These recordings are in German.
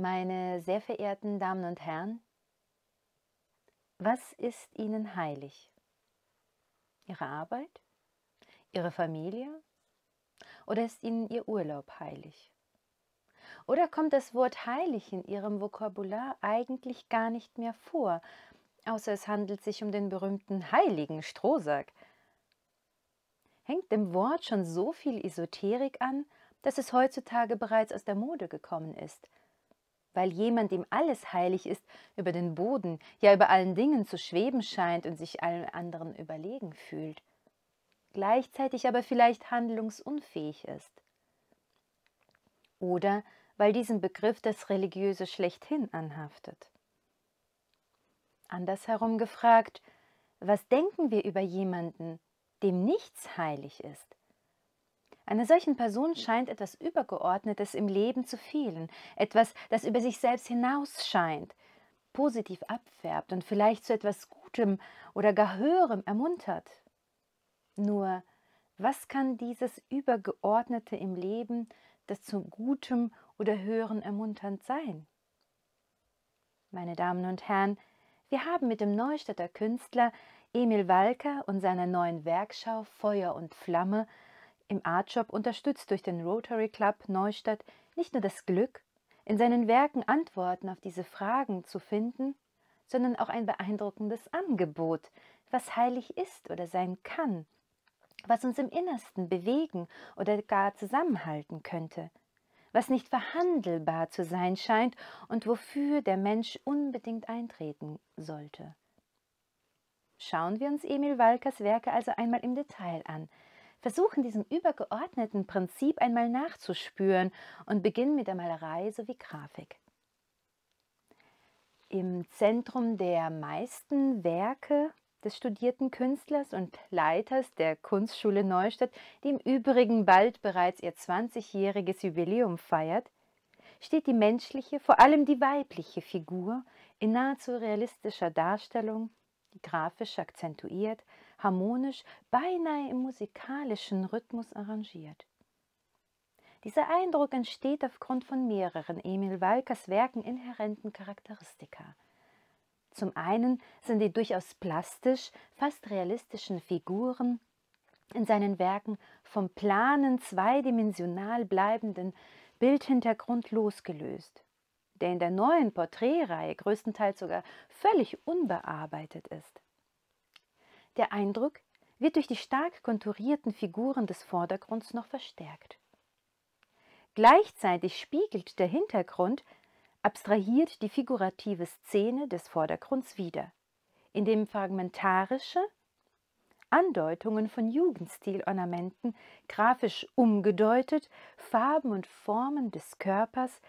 Meine sehr verehrten Damen und Herren, was ist Ihnen heilig? Ihre Arbeit? Ihre Familie? Oder ist Ihnen Ihr Urlaub heilig? Oder kommt das Wort heilig in Ihrem Vokabular eigentlich gar nicht mehr vor, außer es handelt sich um den berühmten heiligen Strohsack? Hängt dem Wort schon so viel Esoterik an, dass es heutzutage bereits aus der Mode gekommen ist – weil jemand, dem alles heilig ist, über den Boden, ja über allen Dingen zu schweben scheint und sich allen anderen überlegen fühlt, gleichzeitig aber vielleicht handlungsunfähig ist. Oder weil diesem Begriff das Religiöse schlechthin anhaftet. Andersherum gefragt, was denken wir über jemanden, dem nichts heilig ist, einer solchen Person scheint etwas Übergeordnetes im Leben zu fehlen, etwas, das über sich selbst hinaus scheint, positiv abfärbt und vielleicht zu etwas Gutem oder gar Höherem ermuntert. Nur, was kann dieses Übergeordnete im Leben, das zu Gutem oder Höheren ermunternd sein? Meine Damen und Herren, wir haben mit dem Neustädter Künstler Emil Walker und seiner neuen Werkschau Feuer und Flamme im Artshop unterstützt durch den Rotary Club Neustadt nicht nur das Glück, in seinen Werken Antworten auf diese Fragen zu finden, sondern auch ein beeindruckendes Angebot, was heilig ist oder sein kann, was uns im Innersten bewegen oder gar zusammenhalten könnte, was nicht verhandelbar zu sein scheint und wofür der Mensch unbedingt eintreten sollte. Schauen wir uns Emil Walkers Werke also einmal im Detail an – versuchen diesem übergeordneten Prinzip einmal nachzuspüren und beginnen mit der Malerei sowie Grafik. Im Zentrum der meisten Werke des studierten Künstlers und Leiters der Kunstschule Neustadt, die im Übrigen bald bereits ihr 20-jähriges Jubiläum feiert, steht die menschliche, vor allem die weibliche Figur in nahezu realistischer Darstellung, die grafisch akzentuiert, harmonisch, beinahe im musikalischen Rhythmus arrangiert. Dieser Eindruck entsteht aufgrund von mehreren Emil Walkers Werken inhärenten Charakteristika. Zum einen sind die durchaus plastisch, fast realistischen Figuren in seinen Werken vom planen, zweidimensional bleibenden Bildhintergrund losgelöst, der in der neuen Porträtreihe größtenteils sogar völlig unbearbeitet ist. Der Eindruck wird durch die stark konturierten Figuren des Vordergrunds noch verstärkt. Gleichzeitig spiegelt der Hintergrund abstrahiert die figurative Szene des Vordergrunds wider, indem fragmentarische Andeutungen von Jugendstilornamenten grafisch umgedeutet Farben und Formen des Körpers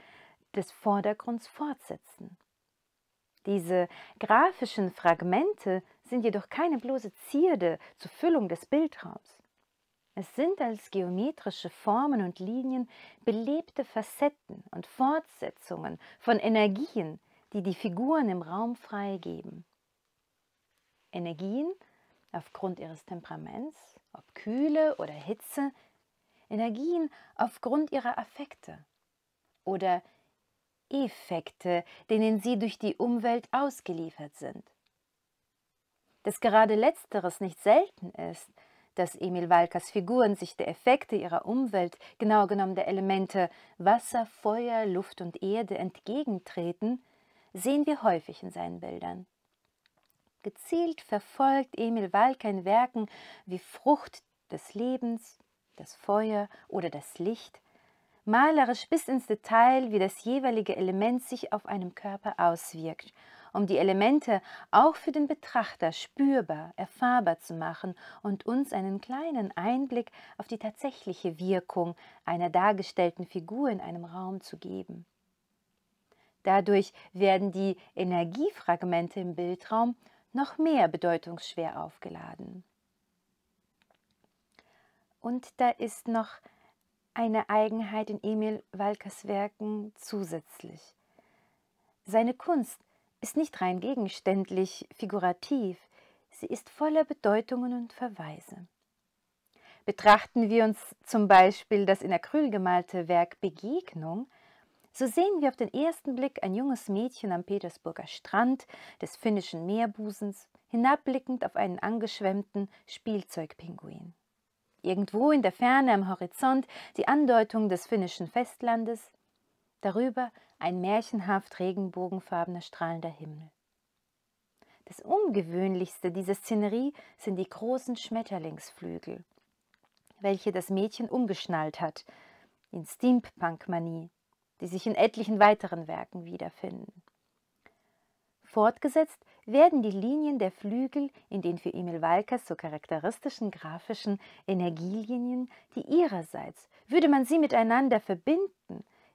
des Vordergrunds fortsetzen. Diese grafischen Fragmente sind jedoch keine bloße Zierde zur Füllung des Bildraums. Es sind als geometrische Formen und Linien belebte Facetten und Fortsetzungen von Energien, die die Figuren im Raum freigeben. Energien aufgrund ihres Temperaments, ob Kühle oder Hitze, Energien aufgrund ihrer Affekte oder Effekte, denen sie durch die Umwelt ausgeliefert sind dass gerade letzteres nicht selten ist, dass Emil Walkers Figuren sich der Effekte ihrer Umwelt, genau genommen der Elemente Wasser, Feuer, Luft und Erde entgegentreten, sehen wir häufig in seinen Bildern. Gezielt verfolgt Emil Walker in Werken wie Frucht des Lebens, das Feuer oder das Licht, malerisch bis ins Detail, wie das jeweilige Element sich auf einem Körper auswirkt um die Elemente auch für den Betrachter spürbar, erfahrbar zu machen und uns einen kleinen Einblick auf die tatsächliche Wirkung einer dargestellten Figur in einem Raum zu geben. Dadurch werden die Energiefragmente im Bildraum noch mehr bedeutungsschwer aufgeladen. Und da ist noch eine Eigenheit in Emil Walkers Werken zusätzlich. Seine Kunst ist nicht rein gegenständlich, figurativ, sie ist voller Bedeutungen und Verweise. Betrachten wir uns zum Beispiel das in Acryl gemalte Werk Begegnung, so sehen wir auf den ersten Blick ein junges Mädchen am Petersburger Strand des finnischen Meerbusens, hinabblickend auf einen angeschwemmten Spielzeugpinguin. Irgendwo in der Ferne am Horizont die Andeutung des finnischen Festlandes, darüber ein märchenhaft regenbogenfarbener strahlender Himmel. Das Ungewöhnlichste dieser Szenerie sind die großen Schmetterlingsflügel, welche das Mädchen umgeschnallt hat, in Steampunk-Manie, die sich in etlichen weiteren Werken wiederfinden. Fortgesetzt werden die Linien der Flügel in den für Emil Walkers so charakteristischen grafischen Energielinien, die ihrerseits, würde man sie miteinander verbinden,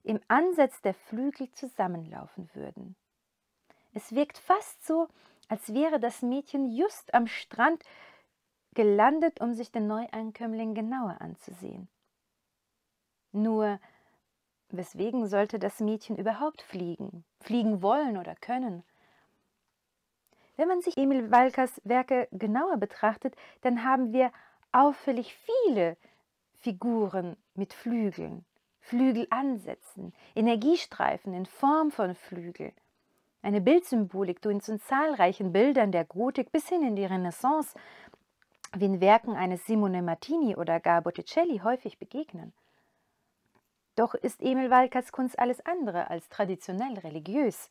im Ansatz der Flügel zusammenlaufen würden. Es wirkt fast so, als wäre das Mädchen just am Strand gelandet, um sich den Neuankömmling genauer anzusehen. Nur, weswegen sollte das Mädchen überhaupt fliegen, fliegen wollen oder können? Wenn man sich Emil Walkers Werke genauer betrachtet, dann haben wir auffällig viele Figuren mit Flügeln. Flügel ansetzen, Energiestreifen in Form von Flügel. Eine Bildsymbolik, die uns in zahlreichen Bildern der Gotik bis hin in die Renaissance, wie in Werken eines Simone Martini oder gar Botticelli häufig begegnen. Doch ist Emil Walkers Kunst alles andere als traditionell religiös.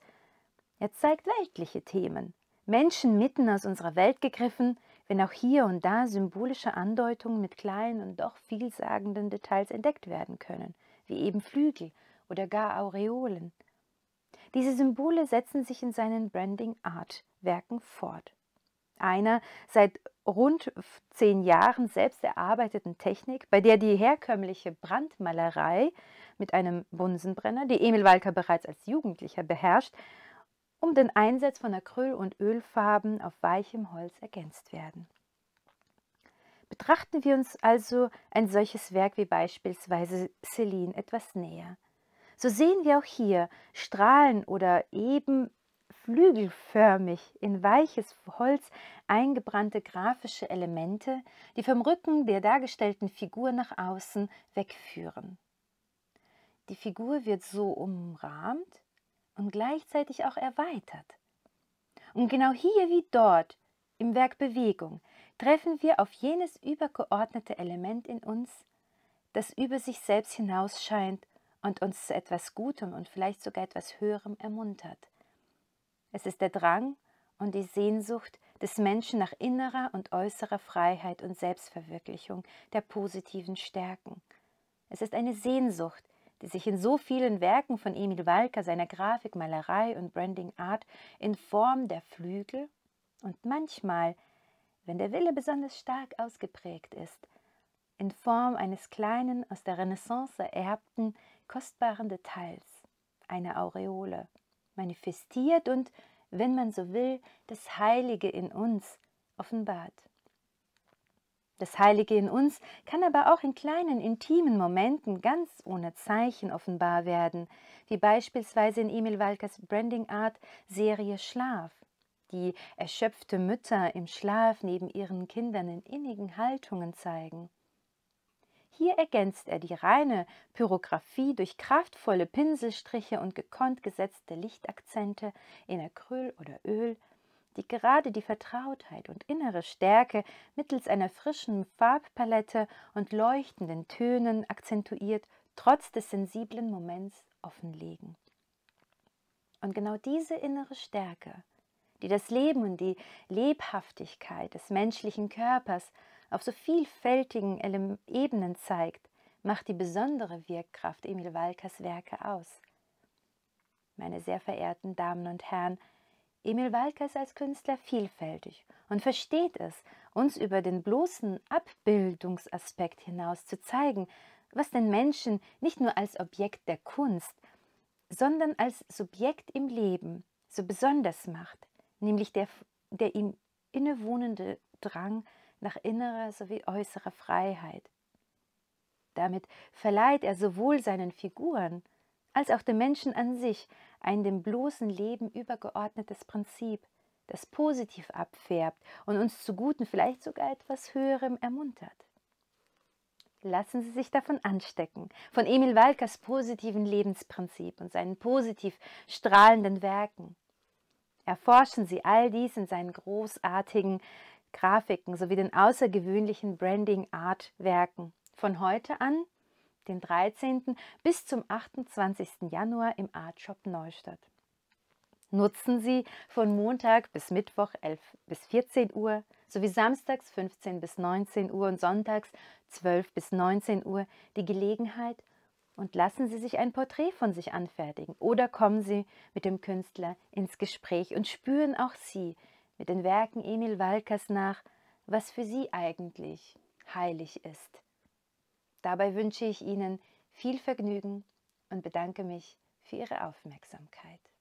Er zeigt weltliche Themen, Menschen mitten aus unserer Welt gegriffen, wenn auch hier und da symbolische Andeutungen mit kleinen und doch vielsagenden Details entdeckt werden können wie eben Flügel oder gar Aureolen. Diese Symbole setzen sich in seinen Branding-Art-Werken fort. Einer seit rund zehn Jahren selbst erarbeiteten Technik, bei der die herkömmliche Brandmalerei mit einem Bunsenbrenner, die Emil Walker bereits als Jugendlicher beherrscht, um den Einsatz von Acryl- und Ölfarben auf weichem Holz ergänzt werden. Betrachten wir uns also ein solches Werk wie beispielsweise Celine etwas näher. So sehen wir auch hier Strahlen oder eben flügelförmig in weiches Holz eingebrannte grafische Elemente, die vom Rücken der dargestellten Figur nach außen wegführen. Die Figur wird so umrahmt und gleichzeitig auch erweitert. Und genau hier wie dort im Werk Bewegung treffen wir auf jenes übergeordnete Element in uns, das über sich selbst hinaus scheint und uns zu etwas Gutem und vielleicht sogar etwas Höherem ermuntert. Es ist der Drang und die Sehnsucht des Menschen nach innerer und äußerer Freiheit und Selbstverwirklichung der positiven Stärken. Es ist eine Sehnsucht, die sich in so vielen Werken von Emil Walker, seiner Grafik, Malerei und Branding Art in Form der Flügel und manchmal wenn der Wille besonders stark ausgeprägt ist, in Form eines kleinen, aus der Renaissance ererbten, kostbaren Details, einer Aureole, manifestiert und, wenn man so will, das Heilige in uns offenbart. Das Heilige in uns kann aber auch in kleinen, intimen Momenten ganz ohne Zeichen offenbar werden, wie beispielsweise in Emil Walkers Branding Art Serie Schlaf, die erschöpfte Mütter im Schlaf neben ihren Kindern in innigen Haltungen zeigen. Hier ergänzt er die reine Pyrographie durch kraftvolle Pinselstriche und gekonnt gesetzte Lichtakzente in Acryl oder Öl, die gerade die Vertrautheit und innere Stärke mittels einer frischen Farbpalette und leuchtenden Tönen akzentuiert, trotz des sensiblen Moments offenlegen. Und genau diese innere Stärke die das Leben und die Lebhaftigkeit des menschlichen Körpers auf so vielfältigen Ebenen zeigt, macht die besondere Wirkkraft Emil Walkers Werke aus. Meine sehr verehrten Damen und Herren, Emil Walker ist als Künstler vielfältig und versteht es, uns über den bloßen Abbildungsaspekt hinaus zu zeigen, was den Menschen nicht nur als Objekt der Kunst, sondern als Subjekt im Leben so besonders macht, nämlich der, der ihm innewohnende Drang nach innerer sowie äußerer Freiheit. Damit verleiht er sowohl seinen Figuren als auch dem Menschen an sich ein dem bloßen Leben übergeordnetes Prinzip, das positiv abfärbt und uns zu Guten, vielleicht sogar etwas Höherem ermuntert. Lassen Sie sich davon anstecken, von Emil Walkers positiven Lebensprinzip und seinen positiv strahlenden Werken. Erforschen Sie all dies in seinen großartigen Grafiken sowie den außergewöhnlichen Branding-Art-Werken. Von heute an, den 13. bis zum 28. Januar im Art Shop Neustadt. Nutzen Sie von Montag bis Mittwoch 11 bis 14 Uhr sowie samstags 15 bis 19 Uhr und sonntags 12 bis 19 Uhr die Gelegenheit, und lassen Sie sich ein Porträt von sich anfertigen oder kommen Sie mit dem Künstler ins Gespräch und spüren auch Sie mit den Werken Emil Walkers nach, was für Sie eigentlich heilig ist. Dabei wünsche ich Ihnen viel Vergnügen und bedanke mich für Ihre Aufmerksamkeit.